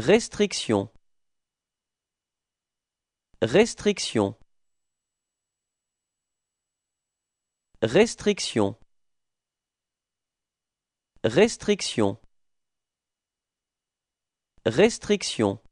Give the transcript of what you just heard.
Restriction Restriction Restriction Restriction Restriction